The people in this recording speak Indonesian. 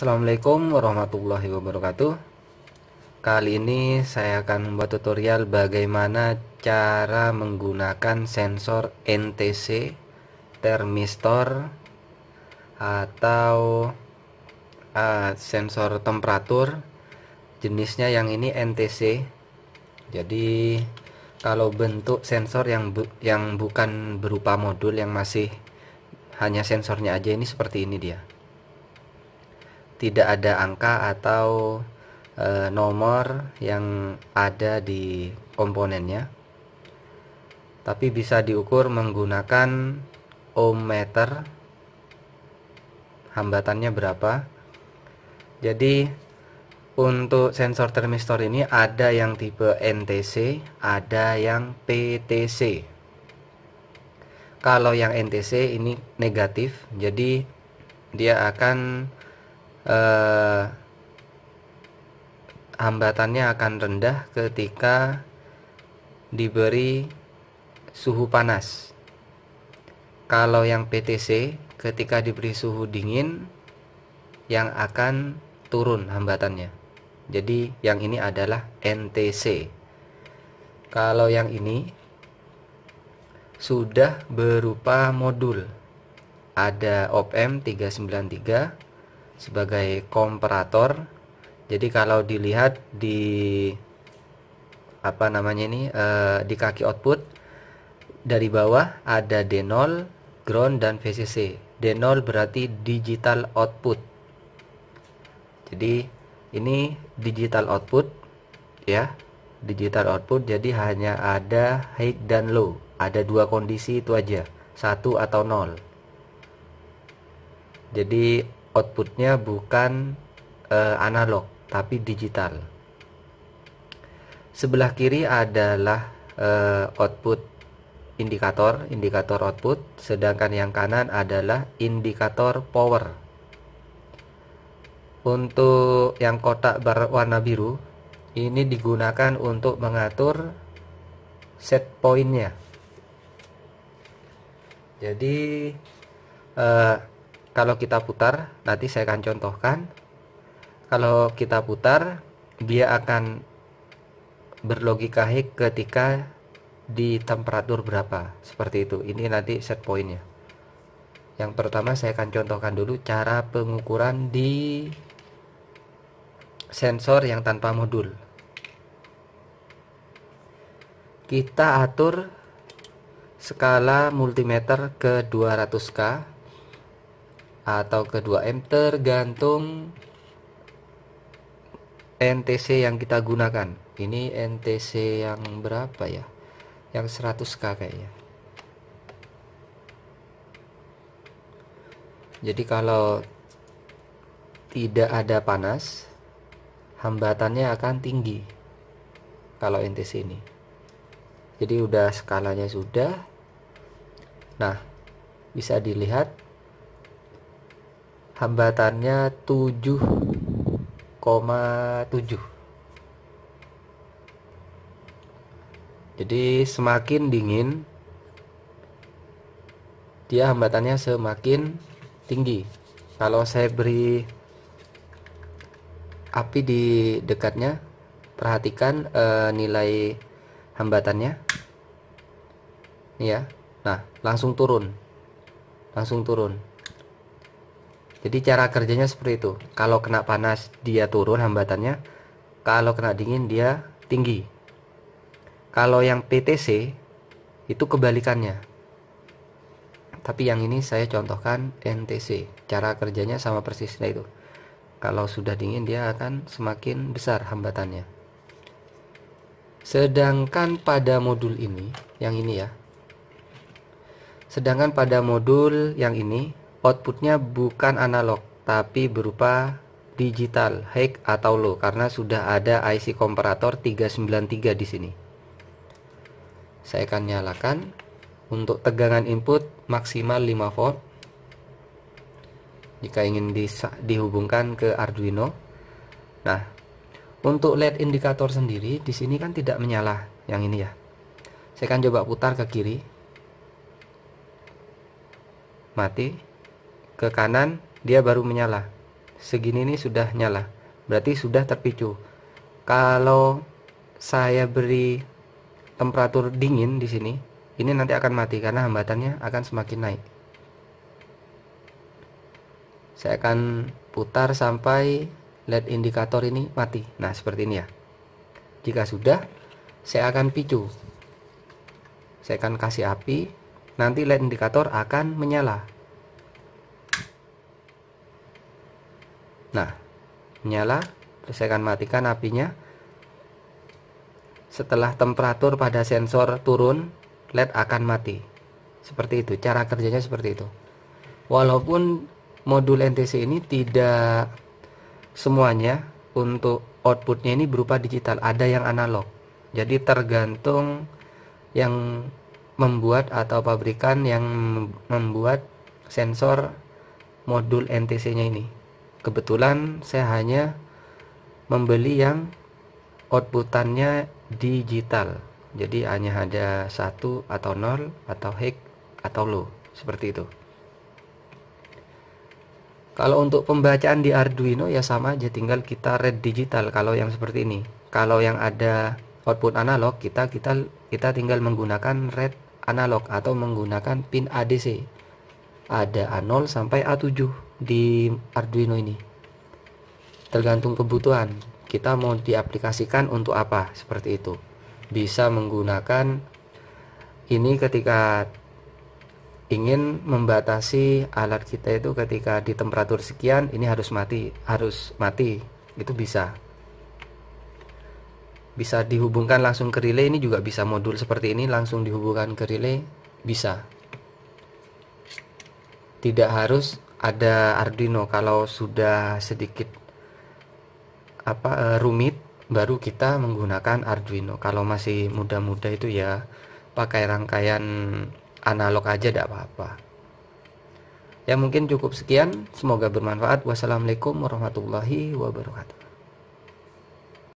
Assalamualaikum warahmatullahi wabarakatuh Kali ini saya akan membuat tutorial bagaimana cara menggunakan sensor NTC termistor atau uh, sensor temperatur jenisnya yang ini NTC jadi kalau bentuk sensor yang bu yang bukan berupa modul yang masih hanya sensornya aja ini seperti ini dia tidak ada angka atau e, nomor yang ada di komponennya tapi bisa diukur menggunakan ohm meter hambatannya berapa jadi untuk sensor termistor ini ada yang tipe NTC ada yang PTC kalau yang NTC ini negatif jadi dia akan eh, hambatannya akan rendah ketika diberi suhu panas. Kalau yang PTC ketika diberi suhu dingin yang akan turun hambatannya. Jadi yang ini adalah NTC. Kalau yang ini sudah berupa modul. Ada OPM 393 sebagai komparator. Jadi kalau dilihat di apa namanya ini e, di kaki output dari bawah ada D0, ground dan VCC. D0 berarti digital output. Jadi ini digital output ya, digital output jadi hanya ada high dan low. Ada dua kondisi itu aja, satu atau nol. Jadi outputnya bukan uh, analog tapi digital sebelah kiri adalah uh, output indikator indikator output sedangkan yang kanan adalah indikator power untuk yang kotak berwarna biru ini digunakan untuk mengatur set pointnya jadi eh, kalau kita putar nanti saya akan contohkan kalau kita putar dia akan berlogika high ketika di temperatur berapa seperti itu ini nanti set pointnya yang pertama saya akan contohkan dulu cara pengukuran di sensor yang tanpa modul kita atur skala multimeter ke 200K atau ke 2M tergantung NTC yang kita gunakan ini NTC yang berapa ya yang 100k kayaknya jadi kalau tidak ada panas hambatannya akan tinggi kalau NTC ini jadi udah skalanya sudah nah bisa dilihat hambatannya 7,7 jadi semakin dingin dia hambatannya semakin tinggi kalau saya beri api di dekatnya perhatikan e, nilai hambatannya Iya, ya nah langsung turun langsung turun jadi cara kerjanya seperti itu kalau kena panas dia turun hambatannya kalau kena dingin dia tinggi kalau yang PTC itu kebalikannya tapi yang ini saya contohkan NTC cara kerjanya sama persisnya itu kalau sudah dingin dia akan semakin besar hambatannya sedangkan pada modul ini yang ini ya sedangkan pada modul yang ini outputnya bukan analog tapi berupa digital high atau low karena sudah ada IC komparator 393 di sini saya akan nyalakan untuk tegangan input maksimal 5 volt jika ingin dihubungkan ke Arduino nah untuk LED indikator sendiri di sini kan tidak menyala yang ini ya saya akan coba putar ke kiri mati ke kanan dia baru menyala segini ini sudah nyala berarti sudah terpicu kalau saya beri temperatur dingin di sini ini nanti akan mati karena hambatannya akan semakin naik saya akan putar sampai LED indikator ini mati nah seperti ini ya jika sudah saya akan picu saya akan kasih api nanti LED indikator akan menyala nah nyala saya akan matikan apinya setelah temperatur pada sensor turun LED akan mati seperti itu cara kerjanya seperti itu walaupun modul NTC ini tidak semuanya untuk outputnya ini berupa digital ada yang analog jadi tergantung yang membuat atau pabrikan yang membuat sensor modul NTC nya ini kebetulan saya hanya membeli yang outputannya digital jadi hanya ada satu atau nol atau high atau low seperti itu kalau untuk pembacaan di Arduino ya sama aja tinggal kita read digital kalau yang seperti ini kalau yang ada output analog kita kita kita tinggal menggunakan red analog atau menggunakan pin ADC ada A0 sampai A7 di Arduino ini tergantung kebutuhan kita mau diaplikasikan untuk apa seperti itu bisa menggunakan ini ketika ingin membatasi alat kita itu ketika di temperatur sekian ini harus mati harus mati itu bisa bisa dihubungkan langsung ke relay ini juga bisa modul seperti ini langsung dihubungkan ke relay bisa tidak harus ada Arduino kalau sudah sedikit apa e, rumit baru kita menggunakan Arduino kalau masih muda-muda itu ya pakai rangkaian analog aja tidak apa-apa ya mungkin cukup sekian semoga bermanfaat wassalamualaikum warahmatullahi wabarakatuh